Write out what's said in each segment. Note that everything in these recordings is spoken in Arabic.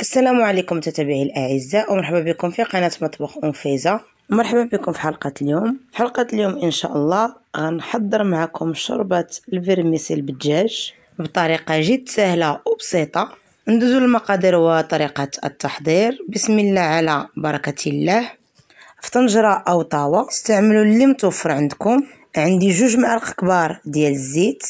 السلام عليكم تتابعي الاعزاء ومرحبا بكم في قناه مطبخ فيزا مرحبا بكم في حلقه اليوم حلقه اليوم ان شاء الله غنحضر معكم شوربه الفيرميسيل بالدجاج بطريقه جد سهله وبسيطه ندوزو للمقادير وطريقه التحضير بسم الله على بركه الله في طنجره او طاوه استعملوا اللي متوفر عندكم عندي جوج معالق كبار ديال الزيت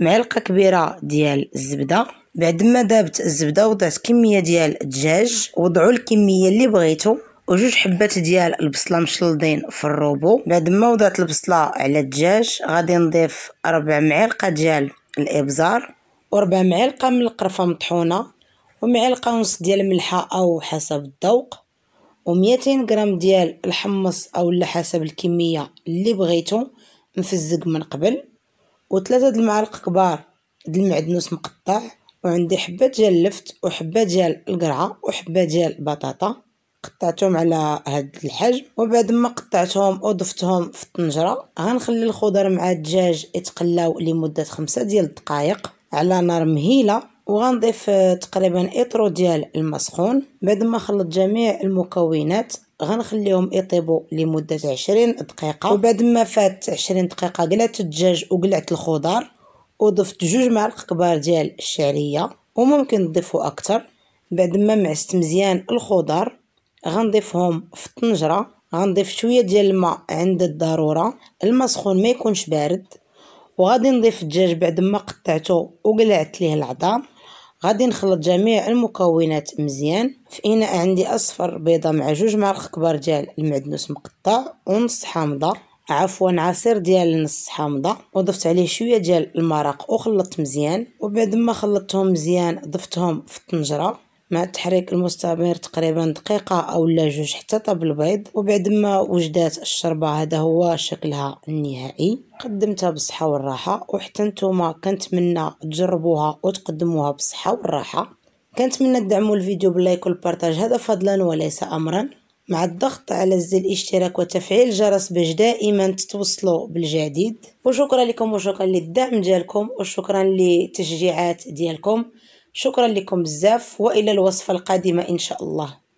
معلقه كبيره ديال الزبده بعد ما ذابت الزبده وضعت كميه ديال الدجاج وضعوا الكميه اللي بغيتو وجوج حبات ديال البصله مشلضين في الروبو بعد ما وضعت البصله على الدجاج غادي نضيف ربع معلقه ديال الابزار وربع معلقه من القرفه مطحونه ومعلقه ونص ديال الملحه او حسب الذوق و200 غرام ديال الحمص او حسب الكميه اللي بغيتو مفزق من قبل وثلاثه د المعالق كبار د المعدنوس مقطع وعندي حبة ديال اللفت وحبة ديال القرعة وحبة ديال البطاطا قطعتهم على هاد الحجم وبعد ما قطعتهم وضفتهم في الطنجره غنخلي الخضر مع الدجاج يتقلاو لمده خمسة ديال الدقائق على نار مهيله وغنضيف تقريبا اطرو ديال الماء سخون بعد ما خلط جميع المكونات غنخليهم يطيبوا لمده 20 دقيقه وبعد ما فات 20 دقيقه قلعت الدجاج وقلعت الخضار وضفت جوج معالق كبار ديال الشعريه وممكن تضيفوا اكثر بعد ما معست مزيان الخضر غنضيفهم في الطنجره غنضيف شويه ديال الماء عند الضروره الماء سخون ما يكونش بارد وغادي نضيف الدجاج بعد ما قطعته وقلعت ليه العظام غادي نخلط جميع المكونات مزيان في اناء عندي اصفر بيضه مع جوج معالق كبار ديال المعدنوس مقطع ونص حامضه عفوا عصير ديال نص حامضة وضفت عليه شوية ديال المرق وخلطت مزيان وبعد ما خلطتهم مزيان ضفتهم في الطنجرة مع التحريك المستمر تقريبا دقيقة أو لا جوج حتى طاب البيض وبعد ما وجدات الشربة هذا هو شكلها النهائي قدمتها بالصحة والراحة وحتى نتوما كنتمنى تجربوها وتقدموها بالصحة والراحة كنتمنى تدعموا الفيديو باللايك والبارتاج هذا فضلا وليس أمرا مع الضغط على زر الاشتراك وتفعيل الجرس باش دائما تتوصلوا بالجديد وشكرا لكم وشكرا للدعم ديالكم وشكرا للتشجيعات ديالكم شكرا لكم بزاف والى الوصفه القادمه ان شاء الله